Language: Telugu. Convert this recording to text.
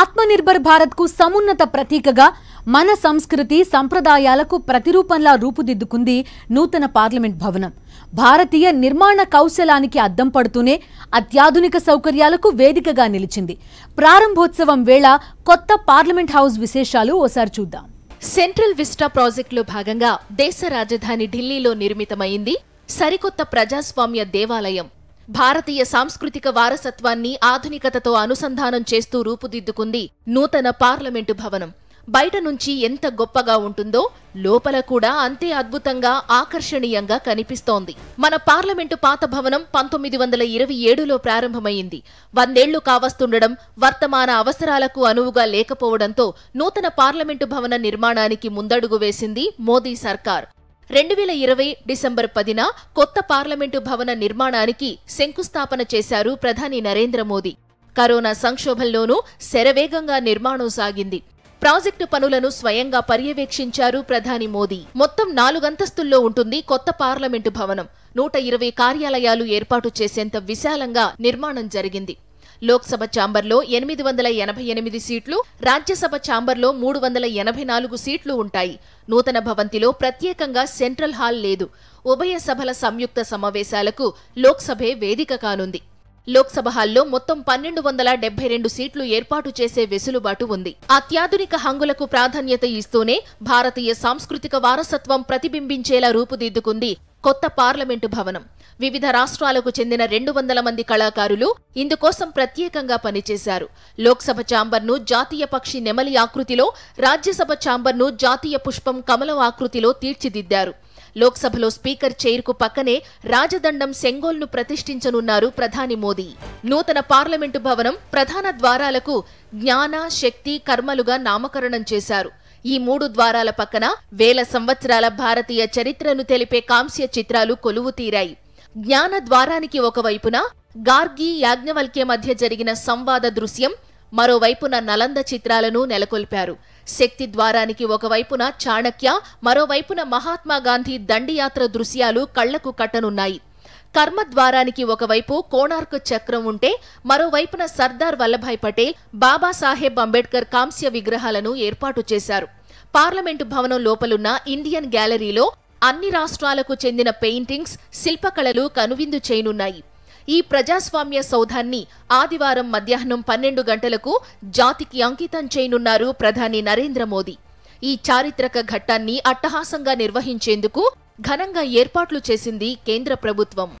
ఆత్మనిర్భర్ భారత్కు సమున్నత ప్రతీకగా మన సంస్కృతి సంప్రదాయాలకు ప్రతిరూపంలా రూపుదిద్దుకుంది నూతన పార్లమెంట్ భవనం భారతీయ నిర్మాణ కౌశలానికి అద్దం పడుతూనే అత్యాధునిక సౌకర్యాలకు వేదికగా నిలిచింది ప్రారంభోత్సవం వేళ కొత్త పార్లమెంట్ హౌస్ విశేషాలు ఓసారి చూద్దాం సెంట్రల్ విస్టా ప్రాజెక్టులో భాగంగా దేశ రాజధాని ఢిల్లీలో నిర్మితమైంది సరికొత్త ప్రజాస్వామ్య దేవాలయం భారతీయ సాంస్కృతిక వారసత్వాన్ని ఆధునికతతో అనుసంధానం చేస్తూ రూపుదిద్దుకుంది నూతన పార్లమెంటు భవనం బయట నుంచి ఎంత గొప్పగా ఉంటుందో లోపల కూడా అంతే అద్భుతంగా ఆకర్షణీయంగా కనిపిస్తోంది మన పార్లమెంటు పాత భవనం పంతొమ్మిది వందల ఇరవై ఏడులో ప్రారంభమైంది వందేళ్లు కావస్తుండడం వర్తమాన అవసరాలకు అనువుగా లేకపోవడంతో నూతన పార్లమెంటు భవన నిర్మాణానికి ముందడుగు వేసింది మోదీ సర్కార్ రెండు వేల ఇరవై డిసెంబర్ పదిన కొత్త పార్లమెంటు భవన నిర్మాణానికి శంకుస్థాపన చేశారు ప్రధాని నరేంద్ర మోదీ కరోనా సంక్షోభంలోనూ శరవేగంగా నిర్మాణం సాగింది ప్రాజెక్టు పనులను స్వయంగా పర్యవేక్షించారు ప్రధాని మోదీ మొత్తం నాలుగంతస్తుల్లో ఉంటుంది కొత్త పార్లమెంటు భవనం నూట ఇరవై కార్యాలయాలు ఏర్పాటు చేసేంత విశాలంగా నిర్మాణం జరిగింది లోక్సభ ఛాంబర్లో ఎనిమిది వందల ఎనభై ఎనిమిది సీట్లు రాజ్యసభ ఛాంబర్లో మూడు వందల ఎనభై నాలుగు సీట్లు ఉంటాయి నూతన భవంతిలో ప్రత్యేకంగా సెంట్రల్ హాల్ లేదు ఉభయ సభల సంయుక్త సమావేశాలకు లోక్సభే వేదిక కానుంది లోక్సభ హాల్లో మొత్తం పన్నెండు వందల డెబ్బై రెండు సీట్లు ఏర్పాటు చేసే వెసులుబాటు ఉంది అత్యాధునిక హంగులకు ప్రాధాన్యత ఇస్తూనే భారతీయ సాంస్కృతిక వారసత్వం ప్రతిబింబించేలా రూపుదిద్దుకుంది కొత్త పార్లమెంటు భవనం వివిధ రాష్ట్రాలకు చెందిన రెండు వందల మంది కళాకారులు ఇందుకోసం ప్రత్యేకంగా పనిచేశారు లోక్సభ ఛాంబర్ను జాతీయ పక్షి నెమలి ఆకృతిలో రాజ్యసభ ఛాంబర్ను జాతీయ పుష్పం కమలం ఆకృతిలో తీర్చిదిద్దారు లోక్సభలో స్పీకర్ చైర్కు పక్కనే రాజదండం సెంగోల్ను ప్రతిష్ఠించనున్నారు ప్రధాని మోదీ నూతన పార్లమెంటు భవనం ప్రధాన ద్వారాలకు జ్ఞాన శక్తి కర్మలుగా నామకరణం చేశారు ఈ మూడు ద్వారాల పక్కన వేల సంవత్సరాల భారతీయ చరిత్రను తెలిపే కాంస్య చిత్రాలు కొలువు తీరాయి జ్ఞాన ద్వారానికి ఒకవైపున గార్గి యాజ్ఞవల్క్య మధ్య జరిగిన సంవాద దృశ్యం మరోవైపున నలంద చిత్రాలను నెలకొల్పారు శక్తి ద్వారానికి ఒకవైపున చాణక్య మరోవైపున మహాత్మాగాంధీ దండియాత్ర దృశ్యాలు కళ్లకు కట్టనున్నాయి కర్మద్వారానికి ఒకవైపు కోణార్క్ చక్రం ఉంటే మరోవైపున సర్దార్ వల్లభాయ్ పటేల్ బాబాసాహెబ్ అంబేద్కర్ కాంస్య విగ్రహాలను ఏర్పాటు చేశారు పార్లమెంటు భవనం లోపలున్న ఇండియన్ గ్యాలరీలో అన్ని రాష్ట్రాలకు చెందిన పెయింటింగ్స్ శిల్పకళలు కనువిందు చేయనున్నాయి ఈ ప్రజాస్వామ్య సౌధాన్ని ఆదివారం మధ్యాహ్నం పన్నెండు గంటలకు జాతికి అంకితం చేయనున్నారు ప్రధాని నరేంద్ర మోదీ ఈ చారిత్రక ఘట్టాన్ని అట్టహాసంగా నిర్వహించేందుకు ఘనంగా ఏర్పాట్లు చేసింది కేంద్ర ప్రభుత్వం